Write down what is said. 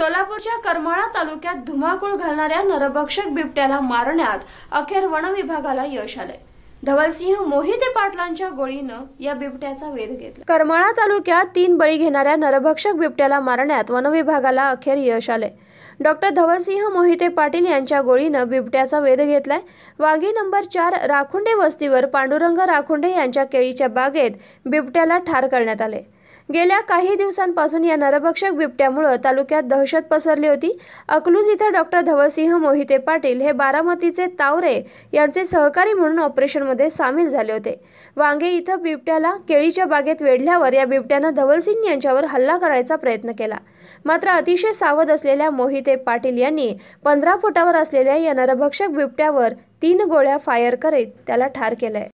सोलापूरच्या करमाळा तालुक्यात धुमाकूळ घालणाऱ्या नरभक्षक बिबट्याला मारण्यात अखेर वनविभागाला यश आले धवलसिंह मोहिते पाटलांच्या गोळीनं या बिबट्याचा वेध घेतला करमाळा तालुक्यात तीन बळी घेणाऱ्या नरभक्षक बिबट्याला मारण्यात वनविभागाला अखेर यश आले डॉक्टर धवलसिंह मोहिते पाटील यांच्या गोळीनं बिबट्याचा वेध घेतलाय वाघी नंबर चार राखुंडे वस्तीवर पांडुरंग राखुंडे यांच्या केळीच्या बागेत बिबट्याला ठार करण्यात आले गेल्या काही दिवसांपासून या नरभक्षक बिबट्यामुळे तालुक्यात दहशत पसरली होती अकलूज इथं डॉक्टर धवसिंह मोहिते पाटील हे बारामतीचे तावरे यांचे सहकारी म्हणून ऑपरेशनमध्ये सामील झाले होते वांगे इथं बिबट्याला केळीच्या बागेत वेढल्यावर या बिबट्यानं धवलसिंग यांच्यावर हल्ला करायचा प्रयत्न केला मात्र अतिशय सावध असलेल्या मोहिते पाटील यांनी पंधरा फुटावर असलेल्या या नरभक्षक बिबट्यावर तीन गोळ्या फायर करीत त्याला ठार केलंय